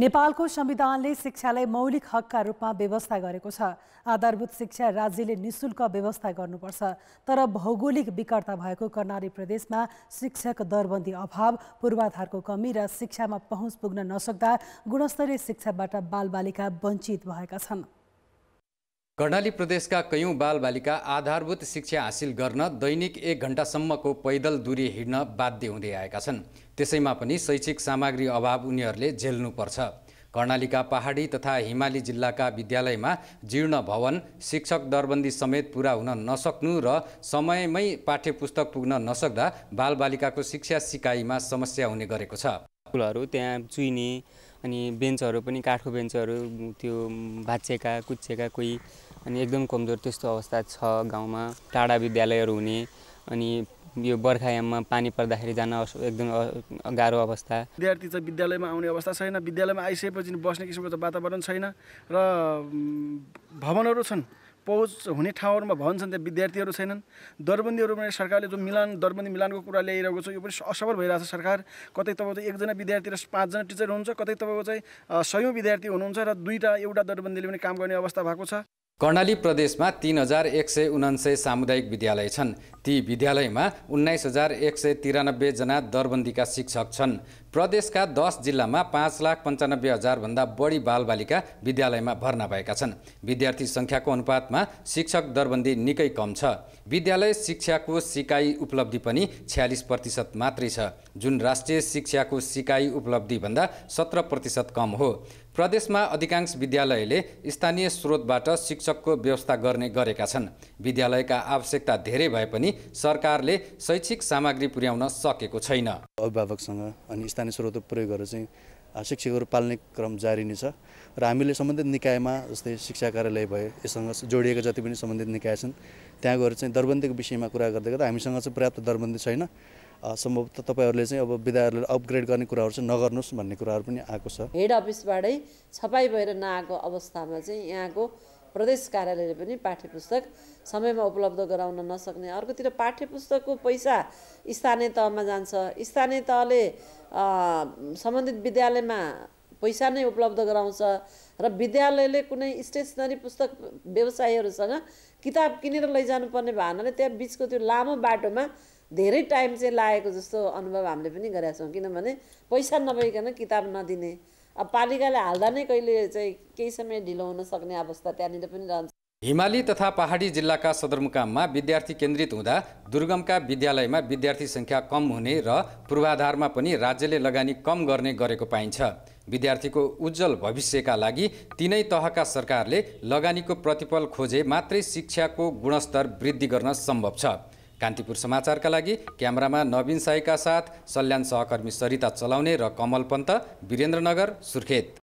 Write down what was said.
नेपालको संविधानले शिक्षालाई मौलिक हकका रूपमा व्यवस्था गरेको छ आधारभूत शिक्षा राज्यले निशुल्क व्यवस्था गर्नुपर्छ तर भौगोलिक विकर्ता भएको कर्णाली प्रदेशमा शिक्षक दरबन्दी अभाव पूर्वाधारको कमी र शिक्षामा पहुँच पुग्न नसक्दा गुणस्तरीय शिक्षाबाट बालबालिका वञ्चित भएका छन् कर्णाली प्रदेशका कयौँ बालबालिका आधारभूत शिक्षा हासिल गर्न दैनिक एक घन्टासम्मको पैदल दूरी हिँड्न बाध्य हुँदै आएका छन् त्यसैमा पनि शैक्षिक सामग्री अभाव उनीहरूले झेल्नुपर्छ कर्णालीका पहाडी तथा हिमाली जिल्लाका विद्यालयमा जीर्ण भवन शिक्षक दरबन्दी समेत पुरा हुन नसक्नु र समयमै पाठ्यपुस्तक पुग्न नसक्दा बालबालिकाको शिक्षा सिकाइमा समस्या हुने गरेको छ स्कुलहरू त्यहाँ चुइनी अनि बेन्चहरू पनि काठको बेन्चहरू त्यो भाँचेका कुच्चेका कोही अनि एकदम कमजोर त्यस्तो अवस्था छ गाउँमा टाढा विद्यालयहरू हुने अनि यो बर्खायाममा पानी पर्दाखेरि जान एकदम गाह्रो अवस्था विद्यार्थी चाहिँ विद्यालयमा आउने अवस्था छैन विद्यालयमा आइसकेपछि बस्ने किसिमको त वातावरण छैन र भवनहरू छन् पहुँच हुने ठाउँहरूमा भन्छन् त्यहाँ विद्यार्थीहरू छैनन् दरबन्दीहरू पनि सरकारले जो मिलान दरबन्दी मिलानको कुरा ल्याइरहेको छ यो पनि असफल भइरहेको छ सरकार कतै तपाईँको चाहिँ एकजना विद्यार्थी र पाँचजना टिचर हुनुहुन्छ कतै तपाईँको चाहिँ सयौँ विद्यार्थी हुनुहुन्छ र दुईवटा एउटा दरबन्दीले पनि काम गर्ने अवस्था भएको छ कर्णाली प्रदेशमा तिन हजार एक सय उनान्सय सामुदायिक विद्यालय छन् ती विद्यालयमा उन्नाइस हजार एक सय तिरानब्बेजना दरबन्दीका शिक्षक छन् प्रदेशका दस जिल्लामा पाँच लाख पन्चानब्बे हजारभन्दा बढी बालबालिका विद्यालयमा भर्ना भएका छन् विद्यार्थी सङ्ख्याको अनुपातमा शिक्षक दरबन्दी निकै कम छ विद्यालय शिक्षाको सिकाइ उपलब्धि पनि छ्यालिस प्रतिशत मात्रै छ जुन राष्ट्रिय शिक्षाको सिकाइ उपलब्धिभन्दा सत्र प्रतिशत कम हो प्रदेशमा अधिकांश विद्यालयले स्थानीय स्रोतबाट शिक्षा शिक्षकको व्यवस्था गर्ने गरेका छन् विद्यालयका आवश्यकता धेरै भए पनि सरकारले शैक्षिक सामग्री पुर्याउन सकेको छैन अभिभावकसँग अनि स्थानीय स्रोत प्रयोग गरेर चाहिँ शिक्षकहरू पाल्ने क्रम जारी नै छ र हामीले सम्बन्धित निकायमा जस्तै शिक्षा कार्यालय भयो यससँग जोडिएका जति पनि सम्बन्धित निकाय छन् त्यहाँ गएर चाहिँ दरबन्दीको विषयमा कुरा गर्दै गर्दा हामीसँग चाहिँ पर्याप्त दरबन्दी छैन सम्भवतः तपाईँहरूले चाहिँ अब विद्यार्थीहरूले अपग्रेड गर्ने कुराहरू चाहिँ नगर्नुहोस् भन्ने कुराहरू पनि आएको छ हेड अफिसबाटै छपाई भएर नआएको अवस्थामा चाहिँ यहाँको प्रदेश कार्यालयले पनि पाठ्य पुस्तक समयमा उपलब्ध गराउन नसक्ने अर्कोतिर पाठ्य पुस्तकको पैसा स्थानीय तहमा जान्छ स्थानीय तहले सम्बन्धित विद्यालयमा पैसा नै उपलब्ध गराउँछ र विद्यालयले कुनै स्टेसनरी पुस्तक व्यवसायीहरूसँग किताब किनेर लैजानुपर्ने भावनाले त्यहाँ बिचको त्यो लामो बाटोमा धेरै टाइम चाहिँ लागेको जस्तो अनुभव हामीले पनि गरेका छौँ किनभने पैसा नभइकन किताब नदिने अब पालिकाले हाल्दा नै कहिले चाहिँ केही समय ढिलो हुन सक्ने अवस्था त्यहाँनिर पनि रहन्छ हिमाली तथा पहाडी जिल्लाका सदरमुकाममा विद्यार्थी केन्द्रित हुँदा दुर्गमका विद्यालयमा विद्यार्थी सङ्ख्या कम हुने र पूर्वाधारमा पनि राज्यले लगानी कम गर्ने गरेको पाइन्छ विद्यार्थीको उज्जवल भविष्यका लागि तिनै तहका सरकारले लगानीको प्रतिफल खोजे मात्रै शिक्षाको गुणस्तर वृद्धि गर्न सम्भव छ कान्तिपुर समाचारका लागि क्यामरामा नवीन साईका साथ सल्यान सहकर्मी सरिता चलाउने र कमल पन्त वीरेन्द्रनगर सुर्खेत